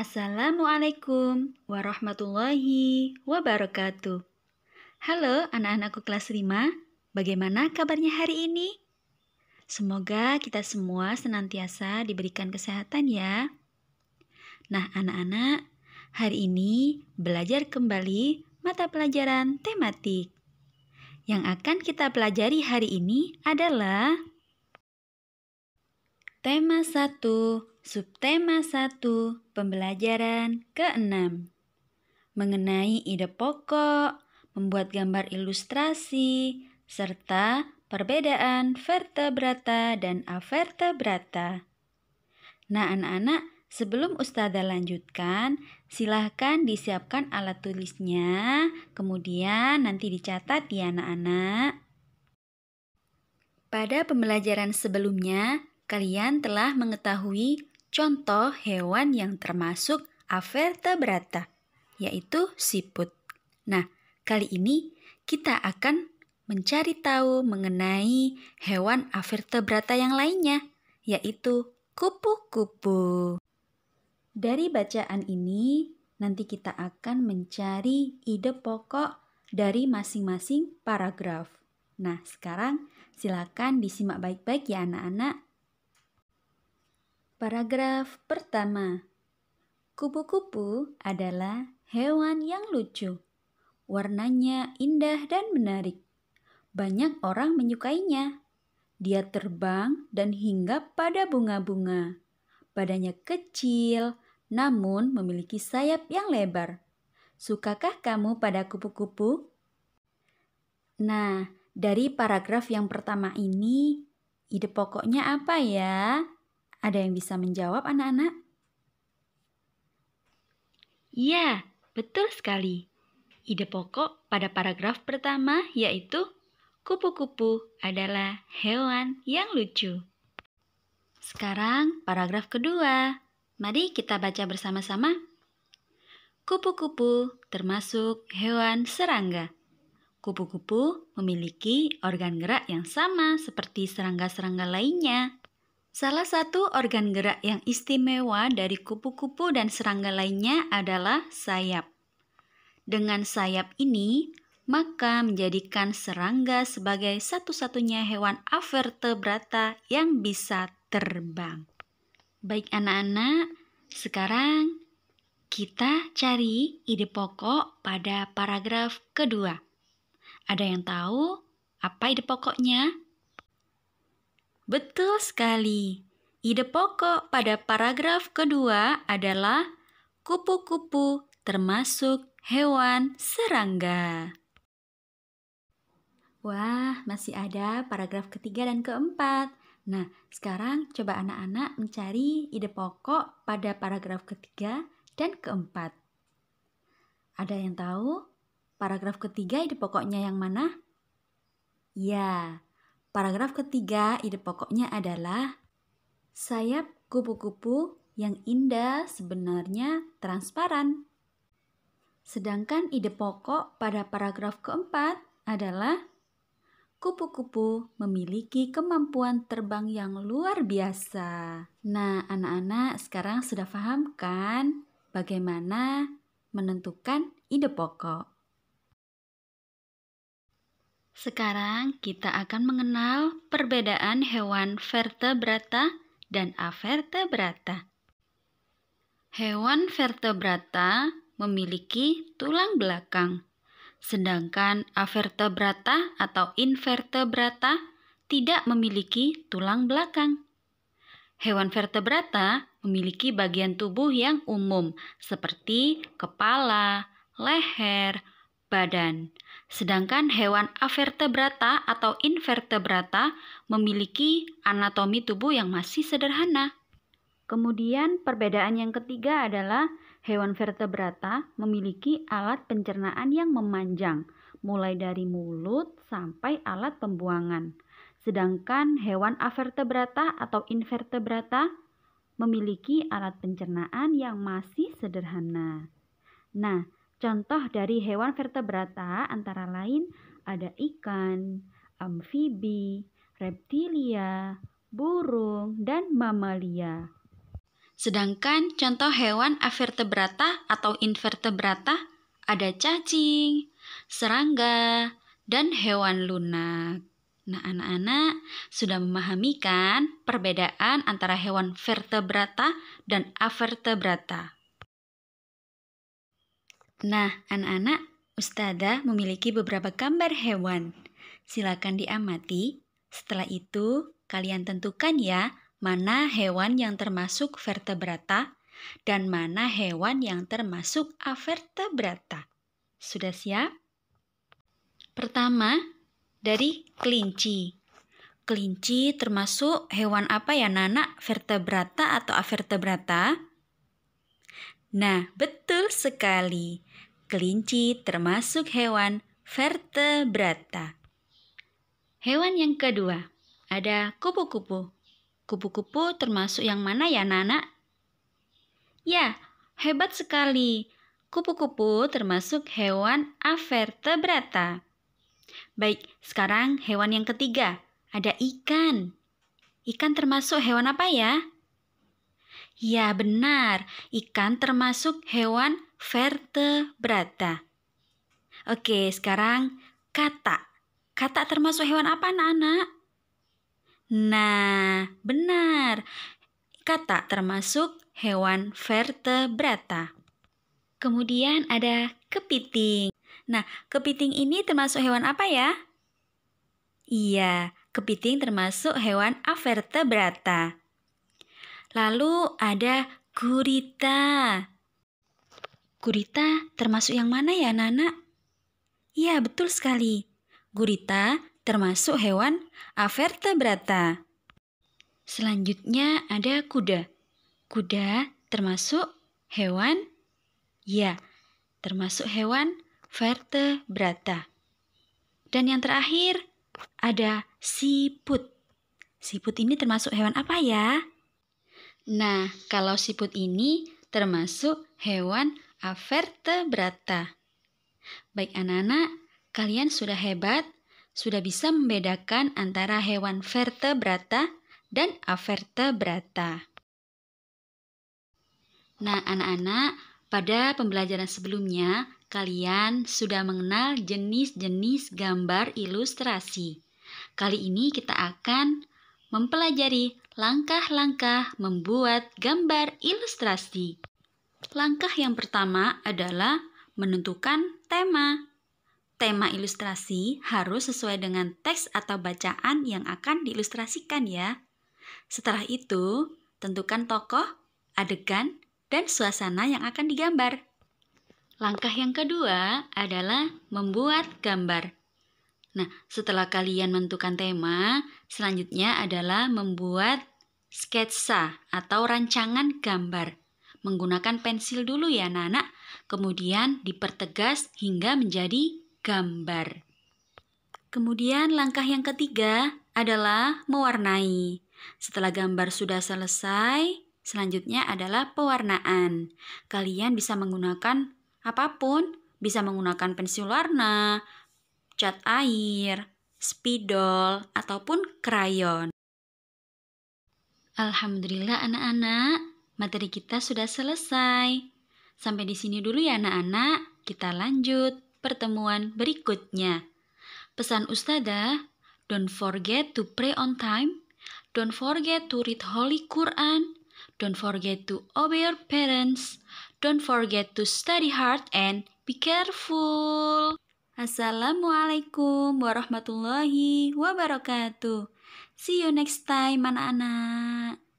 Assalamualaikum warahmatullahi wabarakatuh. Halo anak-anakku kelas 5, bagaimana kabarnya hari ini? Semoga kita semua senantiasa diberikan kesehatan ya. Nah, anak-anak, hari ini belajar kembali mata pelajaran tematik. Yang akan kita pelajari hari ini adalah Tema 1, Subtema 1, pembelajaran ke-6 mengenai ide pokok, membuat gambar ilustrasi, serta perbedaan vertebrata dan avertebrata. Nah anak-anak, sebelum Ustazah lanjutkan, silahkan disiapkan alat tulisnya, kemudian nanti dicatat ya anak-anak. Pada pembelajaran sebelumnya, kalian telah mengetahui Contoh hewan yang termasuk avertebrata, yaitu siput. Nah, kali ini kita akan mencari tahu mengenai hewan avertebrata yang lainnya, yaitu kupu-kupu. Dari bacaan ini, nanti kita akan mencari ide pokok dari masing-masing paragraf. Nah, sekarang silakan disimak baik-baik ya anak-anak. Paragraf pertama. Kupu-kupu adalah hewan yang lucu. Warnanya indah dan menarik. Banyak orang menyukainya. Dia terbang dan hinggap pada bunga-bunga. Badannya kecil, namun memiliki sayap yang lebar. Sukakah kamu pada kupu-kupu? Nah, dari paragraf yang pertama ini, ide pokoknya apa ya? Ada yang bisa menjawab anak-anak? Iya, betul sekali. Ide pokok pada paragraf pertama yaitu kupu-kupu adalah hewan yang lucu. Sekarang paragraf kedua. Mari kita baca bersama-sama. Kupu-kupu termasuk hewan serangga. Kupu-kupu memiliki organ gerak yang sama seperti serangga-serangga lainnya. Salah satu organ gerak yang istimewa dari kupu-kupu dan serangga lainnya adalah sayap. Dengan sayap ini, maka menjadikan serangga sebagai satu-satunya hewan avertebrata yang bisa terbang. Baik anak-anak, sekarang kita cari ide pokok pada paragraf kedua. Ada yang tahu apa ide pokoknya? Betul sekali. Ide pokok pada paragraf kedua adalah kupu-kupu termasuk hewan serangga. Wah, masih ada paragraf ketiga dan keempat. Nah, sekarang coba anak-anak mencari ide pokok pada paragraf ketiga dan keempat. Ada yang tahu paragraf ketiga ide pokoknya yang mana? Ya, Paragraf ketiga, ide pokoknya adalah sayap kupu-kupu yang indah sebenarnya transparan. Sedangkan ide pokok pada paragraf keempat adalah kupu-kupu memiliki kemampuan terbang yang luar biasa. Nah, anak-anak sekarang sudah paham kan bagaimana menentukan ide pokok? Sekarang kita akan mengenal perbedaan hewan vertebrata dan avertebrata. Hewan vertebrata memiliki tulang belakang, sedangkan avertebrata atau invertebrata tidak memiliki tulang belakang. Hewan vertebrata memiliki bagian tubuh yang umum seperti kepala, leher, badan, Sedangkan hewan avertebrata atau invertebrata memiliki anatomi tubuh yang masih sederhana. Kemudian perbedaan yang ketiga adalah hewan vertebrata memiliki alat pencernaan yang memanjang, mulai dari mulut sampai alat pembuangan. Sedangkan hewan avertebrata atau invertebrata memiliki alat pencernaan yang masih sederhana. Nah, Contoh dari hewan vertebrata antara lain ada ikan, amfibi, reptilia, burung, dan mamalia. Sedangkan contoh hewan avertebrata atau invertebrata ada cacing, serangga, dan hewan lunak. Nah, anak-anak sudah memahami perbedaan antara hewan vertebrata dan avertebrata? Nah, anak-anak, Ustada memiliki beberapa gambar hewan. Silakan diamati. Setelah itu, kalian tentukan ya mana hewan yang termasuk vertebrata dan mana hewan yang termasuk avertebrata. Sudah siap? Pertama, dari kelinci. Kelinci termasuk hewan apa ya, Nana? Vertebrata atau avertebrata? Nah, betul sekali. Kelinci termasuk hewan vertebrata. Hewan yang kedua, ada kupu-kupu. Kupu-kupu termasuk yang mana ya, Nana? Ya, hebat sekali. Kupu-kupu termasuk hewan avertebrata. Baik, sekarang hewan yang ketiga, ada ikan. Ikan termasuk hewan apa ya? Ya benar, ikan termasuk hewan vertebrata. Oke, sekarang kata. Kata termasuk hewan apa anak-anak? Nah, benar. Kata termasuk hewan vertebrata. Kemudian ada kepiting. Nah, kepiting ini termasuk hewan apa ya? Iya, kepiting termasuk hewan avertebrata. Lalu ada gurita. Gurita termasuk yang mana ya, Nana? Iya, betul sekali. Gurita termasuk hewan avertebrata. Selanjutnya ada kuda. Kuda termasuk hewan ya, termasuk hewan vertebrata. Dan yang terakhir ada siput. Siput ini termasuk hewan apa ya? Nah, kalau siput ini termasuk hewan avertebrata. Baik anak-anak, kalian sudah hebat, sudah bisa membedakan antara hewan vertebrata dan avertebrata. Nah, anak-anak, pada pembelajaran sebelumnya, kalian sudah mengenal jenis-jenis gambar ilustrasi. Kali ini kita akan mempelajari langkah-langkah membuat gambar ilustrasi. Langkah yang pertama adalah menentukan tema. Tema ilustrasi harus sesuai dengan teks atau bacaan yang akan diilustrasikan ya. Setelah itu, tentukan tokoh, adegan, dan suasana yang akan digambar. Langkah yang kedua adalah membuat gambar. Nah, setelah kalian menentukan tema, selanjutnya adalah membuat sketsa atau rancangan gambar. Menggunakan pensil dulu ya nana kemudian dipertegas hingga menjadi gambar. Kemudian langkah yang ketiga adalah mewarnai. Setelah gambar sudah selesai, selanjutnya adalah pewarnaan. Kalian bisa menggunakan apapun, bisa menggunakan pensil warna, cat air, spidol, ataupun krayon. Alhamdulillah anak-anak, materi kita sudah selesai. Sampai di sini dulu ya anak-anak, kita lanjut pertemuan berikutnya. Pesan ustadzah, don't forget to pray on time, don't forget to read Holy Quran, don't forget to obey your parents, don't forget to study hard and be careful. Assalamualaikum warahmatullahi wabarakatuh. See you next time, anak-anak.